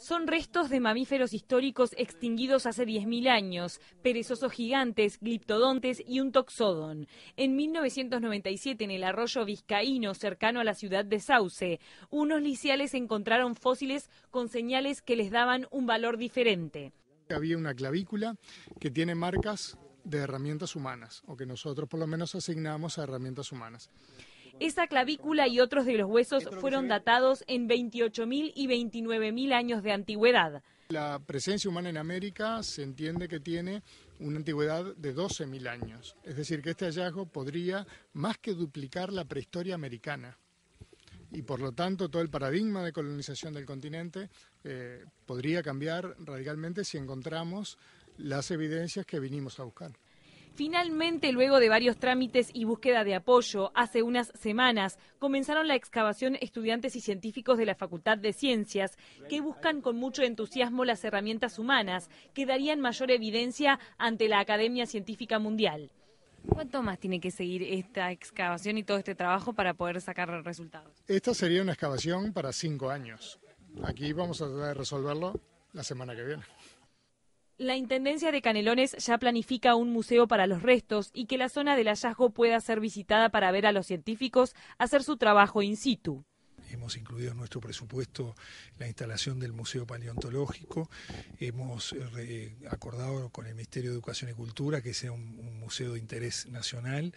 son restos de mamíferos históricos extinguidos hace 10.000 años, perezosos gigantes, gliptodontes y un toxodon. En 1997, en el arroyo Vizcaíno, cercano a la ciudad de Sauce, unos liciales encontraron fósiles con señales que les daban un valor diferente. Había una clavícula que tiene marcas de herramientas humanas, o que nosotros por lo menos asignamos a herramientas humanas. Esa clavícula y otros de los huesos fueron datados en 28.000 y 29.000 años de antigüedad. La presencia humana en América se entiende que tiene una antigüedad de 12.000 años. Es decir, que este hallazgo podría más que duplicar la prehistoria americana. Y por lo tanto, todo el paradigma de colonización del continente eh, podría cambiar radicalmente si encontramos las evidencias que vinimos a buscar. Finalmente, luego de varios trámites y búsqueda de apoyo, hace unas semanas comenzaron la excavación estudiantes y científicos de la Facultad de Ciencias, que buscan con mucho entusiasmo las herramientas humanas que darían mayor evidencia ante la Academia Científica Mundial. ¿Cuánto más tiene que seguir esta excavación y todo este trabajo para poder sacar resultados? Esta sería una excavación para cinco años. Aquí vamos a tratar de resolverlo la semana que viene. La Intendencia de Canelones ya planifica un museo para los restos y que la zona del hallazgo pueda ser visitada para ver a los científicos hacer su trabajo in situ. Hemos incluido en nuestro presupuesto la instalación del Museo Paleontológico. Hemos eh, acordado con el Ministerio de Educación y Cultura que sea un, un museo de interés nacional.